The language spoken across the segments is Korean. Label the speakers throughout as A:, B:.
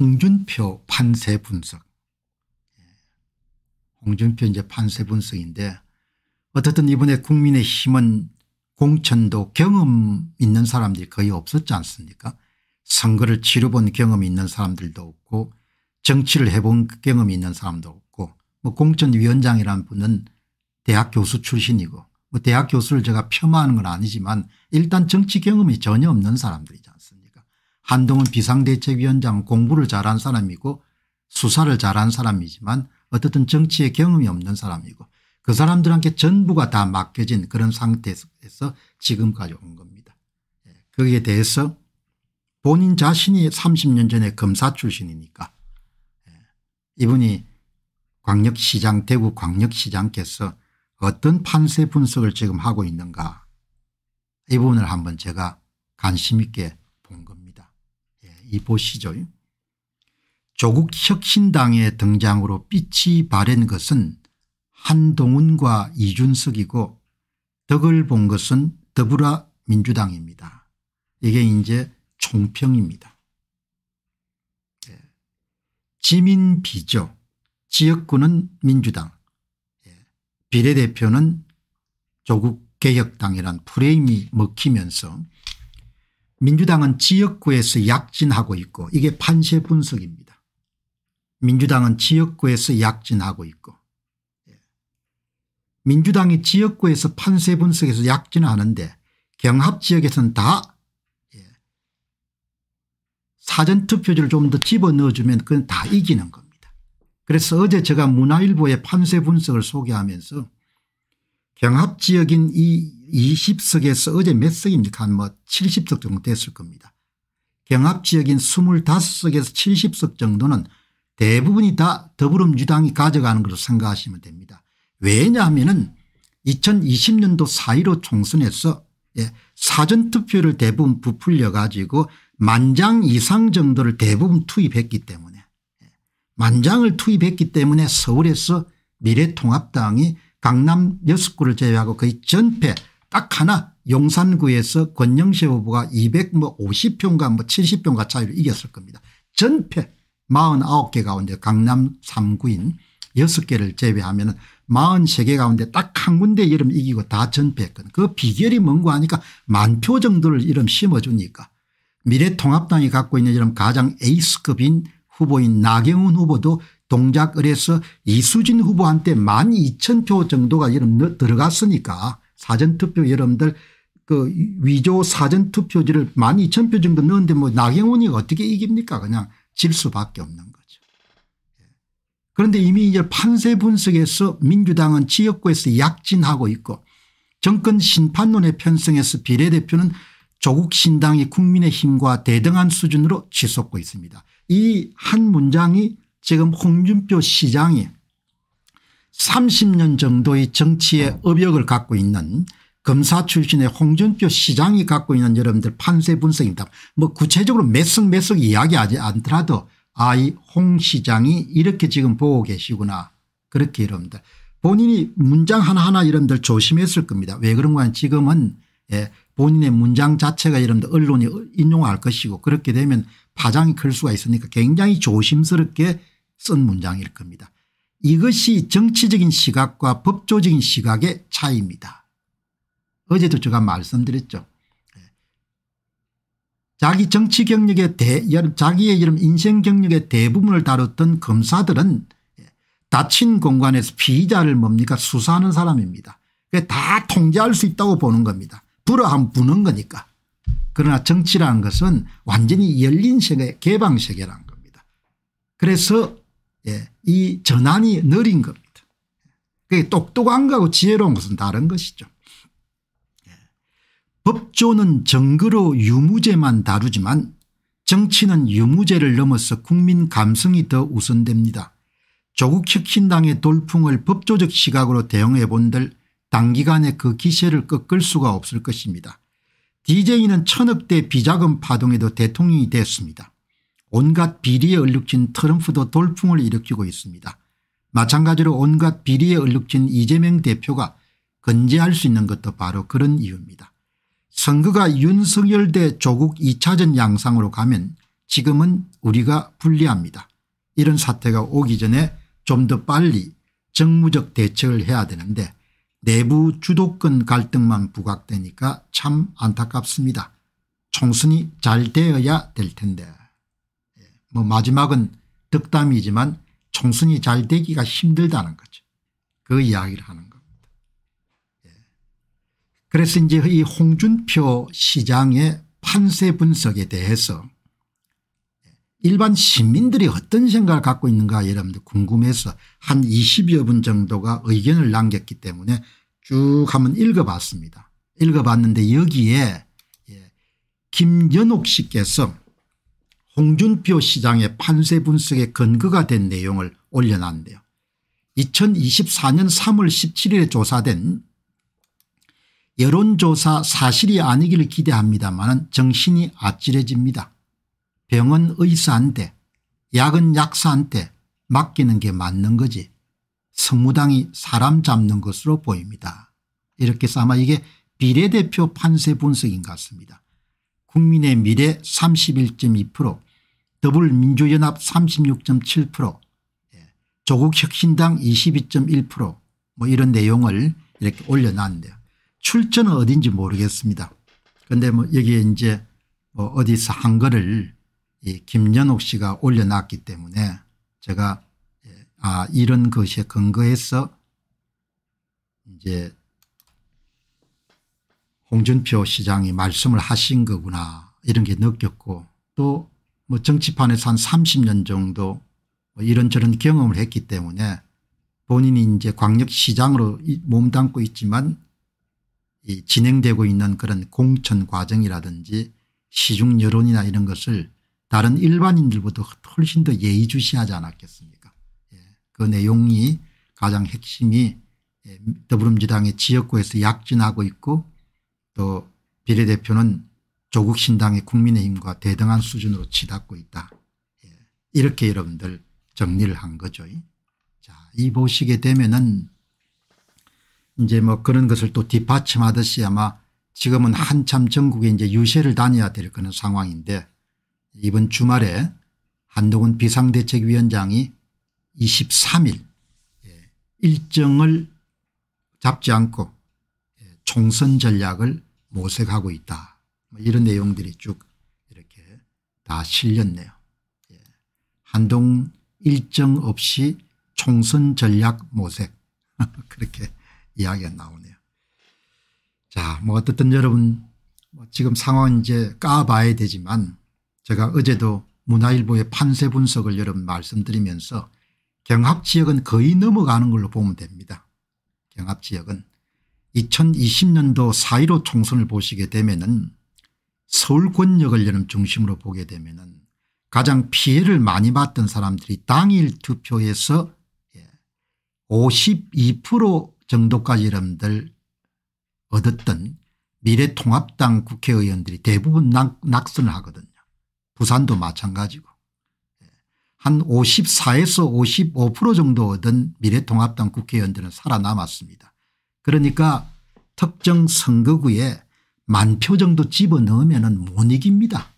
A: 홍준표 판세 분석. 예. 홍준표 이제 판세 분석인데 어쨌든 이번에 국민의힘은 공천도 경험 있는 사람들이 거의 없었지 않습니까 선거를 치러본 경험 있는 사람들도 없고 정치를 해본 경험 있는 사람도 없고 뭐 공천위원장이라는 분은 대학 교수 출신이고 뭐 대학 교수를 제가 폄하하는 건 아니지만 일단 정치 경험이 전혀 없는 사람들이잖아요. 한동훈 비상대책위원장 공부를 잘한 사람이고 수사를 잘한 사람이지만 어쨌든 정치에 경험이 없는 사람이고 그 사람들한테 전부가 다 맡겨진 그런 상태에서 지금까지 온 겁니다. 예, 거기에 대해서 본인 자신이 30년 전에 검사 출신이니까 예, 이분이 광역시장 대구 광역시장께서 어떤 판세 분석을 지금 하고 있는가 이 부분을 한번 제가 관심 있게 본 겁니다. 이 보시죠. 조국 혁신당의 등장으로 빛이 바랜 것은 한동훈과 이준석이고 덕을 본 것은 더불어민주당입니다. 이게 이제 총평입니다. 예. 지민 비죠. 지역구는 민주당 예. 비례대표는 조국 개혁당이란 프레임이 먹히면서 민주당은 지역구에서 약진하고 있고 이게 판세 분석입니다. 민주당은 지역구에서 약진하고 있고 예. 민주당이 지역구에서 판세 분석에서 약진하는데 경합지역에서는 다 예. 사전투표지를 좀 더 집어넣어주면 그건 다 이기는 겁니다. 그래서 어제 제가 문화일보의 판세 분석을 소개하면서 경합지역인 이 20석에서 어제 몇 석입니까? 한뭐 70석 정도 됐을 겁니다. 경합지역인 25석에서 70석 정도는 대부분이 다 더불어민주당이 가져가는 것으로 생각하시면 됩니다. 왜냐하면 은 2020년도 4.15 총선에서 예, 사전투표를 대부분 부풀려 가지고 만장 이상 정도를 대부분 투입했기 때문에 예, 만장을 투입했기 때문에 서울에서 미래통합당이 강남 여 6구를 제외하고 거의 전패 딱 하나 용산구에서 권영세 후보가 250표인가 뭐 70표인가 차이로 이겼을 겁니다. 전패 49개 가운데 강남 3구인 6개를 제외하면 43개 가운데 딱 한 군데 이름 이기고 다 전패했거든. 그 비결이 뭔고 하니까 만 표 정도를 이름 심어주니까 미래통합당이 갖고 있는 이름 가장 에이스급인 후보인 나경원 후보도 동작을해서 이수진 후보한테 12,000표 정도가 여러분 들어갔으니까 사전투표 여러분들 그 위조 사전투표지를 12,000표 정도 넣었는데 뭐 나경원이 어떻게 이깁니까 그냥 질 수밖에 없는 거죠. 예. 그런데 이미 이제 판세 분석에서 민주당은 지역구에서 약진하고 있고 정권 심판론에 편성해서 비례대표는 조국 신당이 국민의힘과 대등한 수준으로 치솟고 있습니다. 이 한 문장이 지금 홍준표 시장이 30년 정도의 정치의 업역을 갖고 있는 검사 출신의 홍준표 시장이 갖고 있는 여러분들 판세 분석입니다. 뭐 구체적으로 몇 석 몇 석 이야기하지 않더라도 아 이 홍 시장이 이렇게 지금 보고 계시구나 그렇게 여러분들 본인이 문장 하나하나 여러분들 조심했을 겁니다. 왜 그런가 하면 지금은 예 본인의 문장 자체가 여러분들 언론이 인용할 것이고 그렇게 되면 파장이 클 수가 있으니까 굉장히 조심스럽게 쓴 문장일 겁니다. 이것이 정치적인 시각과 법조적인 시각의 차이입니다. 어제도 제가 말씀드렸죠. 예. 자기 정치 경력의 대, 자기의 이름 인생 경력의 대부분을 다뤘던 검사들은 닫힌 예, 공간에서 피의자를 뭡니까 수사하는 사람입니다. 다 통제할 수 있다고 보는 겁니다. 불어하면 부는 거니까. 그러나 정치라는 것은 완전히 열린 세계 개방 세계라는 겁니다. 그래서 예, 이 전환이 느린 겁니다. 그게 똑똑한 거하고 지혜로운 것은 다른 것이죠. 예. 법조는 정거로 유무죄만 다루지만 정치는 유무죄를 넘어서 국민 감성이 더 우선됩니다. 조국 혁신당의 돌풍을 법조적 시각으로 대응해 본들 단기간에 그 기세를 꺾을 수가 없을 것입니다. DJ는 천억대 비자금 파동에도 대통령이 됐습니다. 온갖 비리에 얼룩진 트럼프도 돌풍을 일으키고 있습니다. 마찬가지로 온갖 비리에 얼룩진 이재명 대표가 건재할 수 있는 것도 바로 그런 이유입니다. 선거가 윤석열 대 조국 2차전 양상으로 가면 지금은 우리가 불리합니다. 이런 사태가 오기 전에 좀 더 빨리 정무적 대책을 해야 되는데 내부 주도권 갈등만 부각되니까 참 안타깝습니다. 총선이 잘 되어야 될 텐데. 예, 뭐 마지막은 득담이지만 총선이 잘 되기가 힘들다는 거죠. 그 이야기를 하는 겁니다. 예. 그래서 이제 이 홍준표 시장의 판세 분석에 대해서 일반 시민들이 어떤 생각을 갖고 있는가 여러분들 궁금해서 한 20여 분 정도가 의견을 남겼기 때문에 쭉 한번 읽어봤습니다. 읽어봤는데 여기에 예, 김연옥 씨께서 홍준표 시장의 판세 분석의 근거가 된 내용을 올려놨는데요. 2024년 3월 17일에 조사된 여론조사 사실이 아니기를 기대합니다만 정신이 아찔해집니다. 병은 의사한테 약은 약사한테 맡기는 게 맞는 거지 성무당이 사람 잡는 것으로 보입니다. 이렇게 해서 아마 이게 비례대표 판세 분석인 것 같습니다. 국민의 미래 31.2% 더불민주연합 36.7% 조국혁신당 22.1%뭐 이런 내용을 이렇게 올려놨는데요. 출처는 어딘지 모르겠습니다. 그런데 뭐 여기에 이제 뭐 어디서 한거를 이 김연옥 씨가 올려놨기 때문에 제가 예, 아 이런 것에 근거해서 이제 홍준표 시장이 말씀을 하신 거구나 이런 게 느꼈고 또 뭐 정치판에서 한 30년 정도 뭐 이런저런 경험을 했기 때문에 본인이 이제 광역시장으로 몸담고 있지만 이 진행되고 있는 그런 공천 과정이라든지 시중 여론이나 이런 것을 다른 일반인들보다 훨씬 더 예의주시하지 않았겠습니까 예. 그 내용이 가장 핵심이 예, 더불어민주당의 지역구에서 약진하고 있고 또 비례대표는 조국 신당의 국민의힘과 대등한 수준으로 치닫고 있다. 예. 이렇게 여러분들 정리를 한 거죠. 자, 이 보시게 되면은 이제 뭐 그런 것을 또 뒷받침하듯이 아마 지금은 한참 전국에 이제 유세를 다녀야 될 그런 상황인데 이번 주말에 한동훈 비상대책위원장이 23일 예, 일정을 잡지 않고 예, 총선 전략을 모색하고 있다. 뭐 이런 내용들이 쭉 이렇게 다 실렸네요. 예, 한동 일정 없이 총선 전략 모색 그렇게 이야기가 나오네요. 자, 뭐 어떻든 여러분 뭐 지금 상황 이제 까봐야 되지만 제가 어제도 문화일보의 판세 분석을 여러분 말씀드리면서 경합지역은 거의 넘어가는 걸로 보면 됩니다. 경합지역은 2020년도 4.15 총선을 보시게 되면 은 서울 권역을 여름 중심으로 보게 되면 은 가장 피해를 많이 받던 사람들이 당일 투표에서 52% 예, 정도까지 여러분들 얻었던 미래통합당 국회의원들이 대부분 낙선을 하거든요. 부산도 마찬가지고 한 54에서 55% 정도 얻은 미래통합당 국회의원들은 살아남았습니다. 그러니까 특정 선거구에 만 표 정도 집어넣으면 못 이깁니다.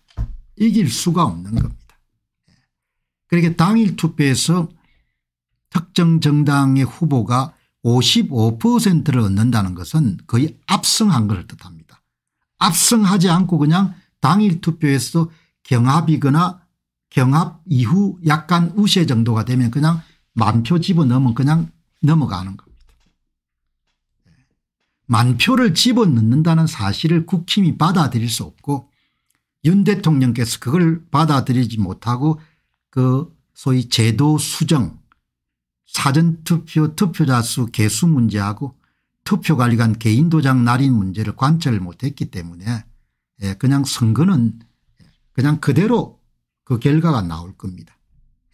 A: 이길 수가 없는 겁니다. 그렇게 그러니까 당일 투표에서 특정 정당의 후보가 55%를 얻는다는 것은 거의 압승한 것을 뜻합니다. 압승하지 않고 그냥 당일 투표에서 경합이거나 경합 이후 약간 우세 정도가 되면 그냥 만표 집어넣으면 그냥 넘어가는 겁니다. 만표를 집어넣는다는 사실을 국힘이 받아들일 수 없고 윤 대통령께서 그걸 받아들이지 못하고 그 소위 제도 수정 사전투표 투표자 수 개수 문제하고 투표관리관 개인도장 날인 문제를 관철 못했기 때문에 예, 그냥 선거는 그냥 그대로 그 결과가 나올 겁니다.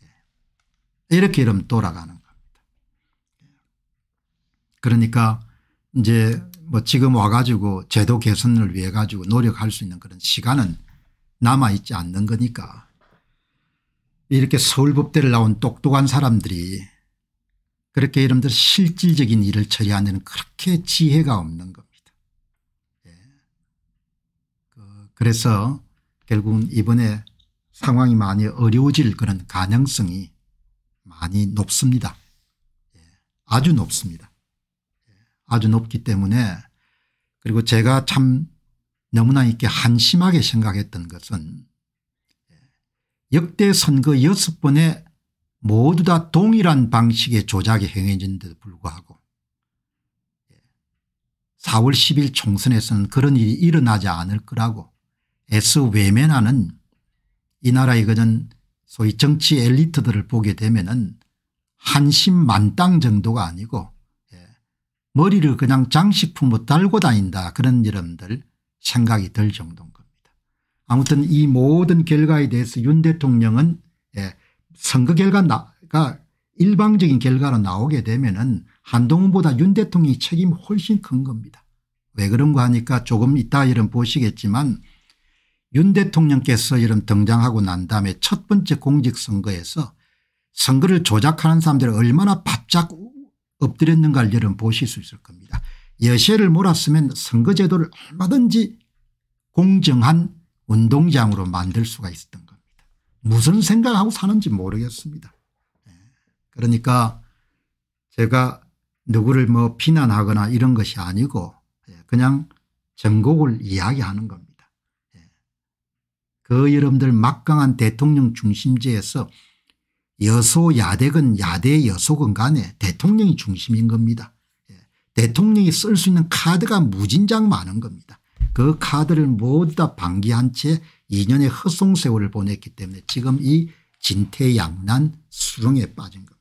A: 예. 이렇게 이러면 돌아가는 겁니다. 예. 그러니까 이제 뭐 지금 와가지고 제도 개선을 위해 가지고 노력할 수 있는 그런 시간은 남아있지 않는 거니까 이렇게 서울법대를 나온 똑똑한 사람들이 그렇게 이름들 실질적인 일을 처리하는 그렇게 지혜가 없는 겁니다. 예. 그, 그래서 결국은 이번에 상황이 많이 어려워질 그런 가능성이 많이 높습니다. 예, 아주 높습니다. 예, 아주 높기 때문에 그리고 제가 참 너무나 이렇게 한심하게 생각했던 것은 예, 역대 선거 여섯 번에 모두 다 동일한 방식의 조작이 행해진데도 불구하고 4월 10일 총선에서는 그런 일이 일어나지 않을 거라고 에스 외면하는 이 나라의 그전 소위 정치 엘리트들을 보게 되면 은 한심 만땅 정도가 아니고 예, 머리를 그냥 장식품으로 달고 다닌다 그런 이름들 생각이 들 정도인 겁니다. 아무튼 이 모든 결과에 대해서 윤 대통령은 예, 선거 결과가 일방적인 결과로 나오게 되면 은 한동훈보다 윤 대통령이 책임이 훨씬 큰 겁니다. 왜 그런가 하니까 조금 이따 이런 보시겠지만 윤 대통령께서 이런 등장하고 난 다음에 첫 번째 공직선거에서 선거를 조작하는 사람들을 얼마나 바짝 엎드렸는가를 여러분 보실 수 있을 겁니다. 여세를 몰았으면 선거제도를 얼마든지 공정한 운동장으로 만들 수가 있었던 겁니다. 무슨 생각하고 사는지 모르겠습니다. 예. 그러니까 제가 누구를 뭐 비난하거나 이런 것이 아니고 예, 그냥 전곡을 이야기하는 겁니다. 그 여러분들 막강한 대통령 중심제에서 여소야대건 야대 여소건 간에 대통령이 중심인 겁니다. 예. 대통령이 쓸 수 있는 카드가 무진장 많은 겁니다. 그 카드를 모두 다 방기한 채 2년의 허송세월을 보냈기 때문에 지금 이 진퇴양난 수렁에 빠진 겁니다.